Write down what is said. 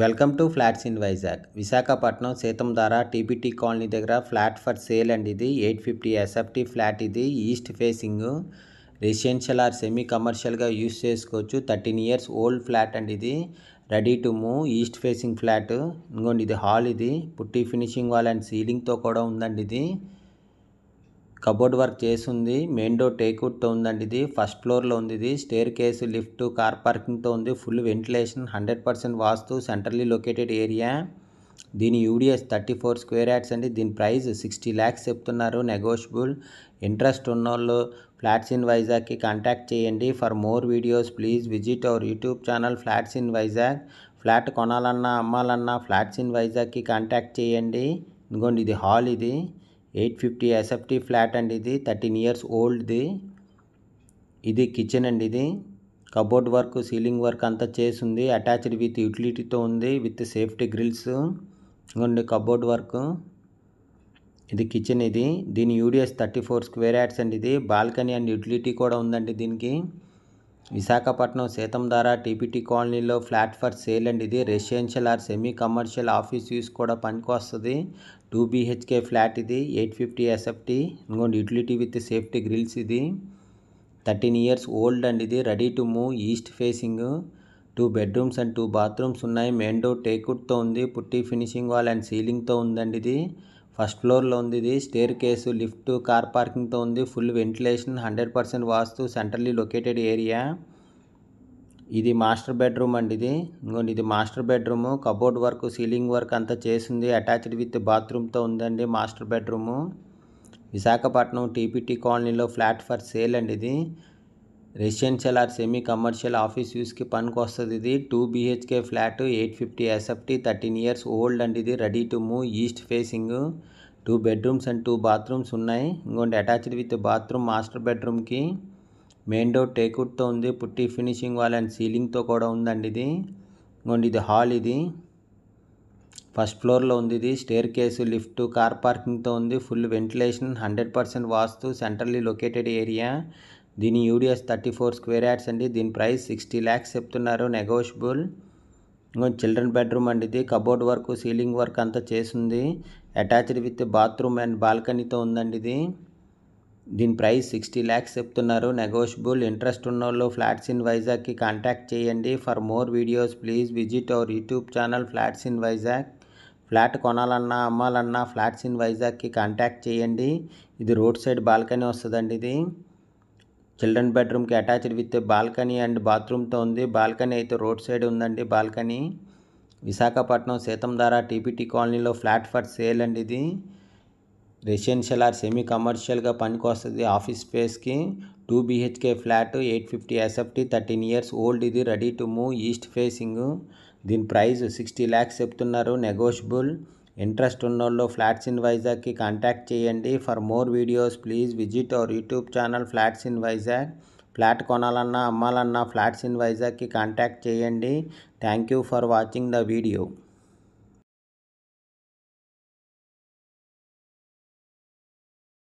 welcome to flats in Vizag Visakhapatnam Seethammadhara TPT colony దగ్గర flat for sale అండి ఇది ఎయిట్ ఫిఫ్టీ ఎస్ఎఫ్టీ ఫ్లాట్ ఇది east facing residential or semi కమర్షియల్గా use చేసుకోవచ్చు thirteen years old flat అండి ఇది ready to move east facing flat ఇంకోండి ఇది హాల్ ఇది పుట్టి ఫినిషింగ్ వాల్ అండ్ సీలింగ్తో కూడా ఉందండి ఇది కబోర్డ్ వర్క్ చేసి ఉంది మెయిన్ డోర్ ఉంది ఉందండి ఇది ఫస్ట్ ఫ్లోర్లో ఉంది ఇది స్టేర్ కేసు లిఫ్ట్ కార్ పార్కింగ్తో ఉంది full ventilation hundred percent vastu centrally located area దీని UDS thirty four square yards అండి దీని ప్రైస్ సిక్స్టీ ల్యాక్స్ చెప్తున్నారు నెగోషియబుల్ ఇంట్రెస్ట్ ఉన్నోళ్ళు ఫ్లాట్స్ ఇన్ వైజాగ్కి కాంటాక్ట్ చేయండి for more videos please visit our YouTube channel flats in Vizag flat కొనాలన్నా అమ్మాలన్నా ఫ్లాట్స్ ఇన్ వైజాగ్కి కాంటాక్ట్ చేయండి ఇదిగోండి ఇది హాల్ ఇది ఎయిట్ ఫిఫ్టీ ఎస్ఎఫ్టీ ఫ్లాట్ అండి ఇది థర్టీన్ ఇయర్స్ ఓల్డ్ది ఇది కిచెన్ అండి ఇది కబోర్డ్ వర్క్ సీలింగ్ వర్క్ అంతా చేసింది అటాచ్డ్ విత్ యూటిలిటీతో ఉంది విత్ సేఫ్టీ గ్రిల్స్ ఇంకొండి కబోర్డ్ వర్క్ ఇది కిచెన్ ఇది దీని UDS thirty four square yards అండి ఇది బాల్కనీ అండ్ యూటిలిటీ కూడా ఉందండి దీనికి విశాఖపట్నం సీతంధార టీపీటీ కాలనీలో ఫ్లాట్ ఫర్ సేల్ అండి ఇది residential or semi commercial office use కూడా పనికి వస్తుంది టూ బీహెచ్కే ఫ్లాట్ ఇది ఎయిట్ ఫిఫ్టీ ఎస్ఎఫ్టీ ఇంకోండి యూటిలిటీ విత్ సేఫ్టీ గ్రిల్స్ ఇది థర్టీన్ ఇయర్స్ ఓల్డ్ అండ్ ఇది ready to move east facing two bedrooms and two bathrooms ఉన్నాయి మెయిన్ డోర్ టేకుడ్తో ఉంది పుట్టి ఫినిషింగ్ వాల్ అండ్ సీలింగ్తో ఉందండి ఇది ఫస్ట్ ఫ్లోర్లో ఉంది ఇది స్టేర్ కేసు లిఫ్ట్ కార్ పార్కింగ్తో ఉంది full ventilation hundred percent vastu centrally located area ఇది మాస్టర్ బెడ్రూమ్ అండి ఇది ఇంకోండి ఇది master bedroom cupboard work ceiling work అంతా చేసింది అటాచ్డ్ విత్ బాత్రూమ్తో ఉందండి మాస్టర్ బెడ్రూము విశాఖపట్నం టీపీటీ కాలనీలో ఫ్లాట్ ఫర్ సేల్ అండి ఇది residential or semi commercial office యూస్కి పనికి వస్తుంది ఇది two BHK flat eight fifty SFT thirteen years old అండి ఇది ready to move east facing two bedrooms and two bathrooms ఉన్నాయి ఇంకోటి అటాచ్డ్ విత్ బాత్రూమ్ మాస్టర్ బెడ్రూమ్కి మెయిన్ డోర్ తో ఉంది పుట్టి ఫినిషింగ్ వాల్ అండ్ సీలింగ్తో కూడా ఉందండి ఇది ఇదిగోండి ఇది హాల్ ఇది ఫస్ట్ ఫ్లోర్లో ఉంది ఇది స్టేర్ కేసు లిఫ్ట్ కార్ పార్కింగ్తో ఉంది full ventilation hundred percent vastu centrally located area దీని UDS thirty four square yards అండి దీని ప్రైస్ సిక్స్టీ ల్యాక్స్ చెప్తున్నారు నెగోషియబుల్ చిల్డ్రన్ బెడ్రూమ్ అండి ఇది కబోర్డ్ వర్క్ సీలింగ్ వర్క్ అంతా చేసింది అటాచ్డ్ విత్ బాత్రూమ్ అండ్ బాల్కనీతో ఉందండి ఇది దీని ప్రైస్ సిక్స్టీ ల్యాక్స్ చెప్తున్నారు నెగోషియబుల్ ఇంట్రెస్ట్ ఉన్న వాళ్ళు ఫ్లాట్స్ ఇన్ వైజాగ్కి కాంటాక్ట్ చేయండి for more videos please visit our YouTube channel flats in Vizag flat కొనాలన్నా అమ్మాలన్నా ఫ్లాట్స్ ఇన్ వైజాగ్కి కాంటాక్ట్ చేయండి ఇది రోడ్ సైడ్ బాల్కనీ వస్తుందండి ఇది చిల్డ్రన్ బెడ్రూమ్కి అటాచ్డ్ విత్ బాల్కనీ అండ్ బాత్రూమ్తో ఉంది బాల్కనీ అయితే రోడ్ సైడ్ ఉందండి బాల్కనీ విశాఖపట్నం సీతంధార టీపీటీ కాలనీలో ఫ్లాట్ ఫర్ సేల్ అండి ఇది రెసిడెన్షియల్ ఆర్ సెమీ కమర్షియల్గా పనికొస్తుంది ఆఫీస్ స్పేస్కి two BHK flat eight fifty SFT thirteen years old ఇది ready to move east facing దీని ప్రైస్ సిక్స్టీ ల్యాక్స్ చెప్తున్నారు నెగోషియబుల్ ఇంట్రెస్ట్ ఉన్న వాళ్ళు ఫ్లాట్స్ ఇన్ వైజాగ్కి కాంటాక్ట్ చేయండి for more videos please visit our YouTube channel flats in Vizag flat కొనాలన్నా అమ్మాలన్నా flats in వైజాగ్కి కాంటాక్ట్ చేయండి thank you for watching the video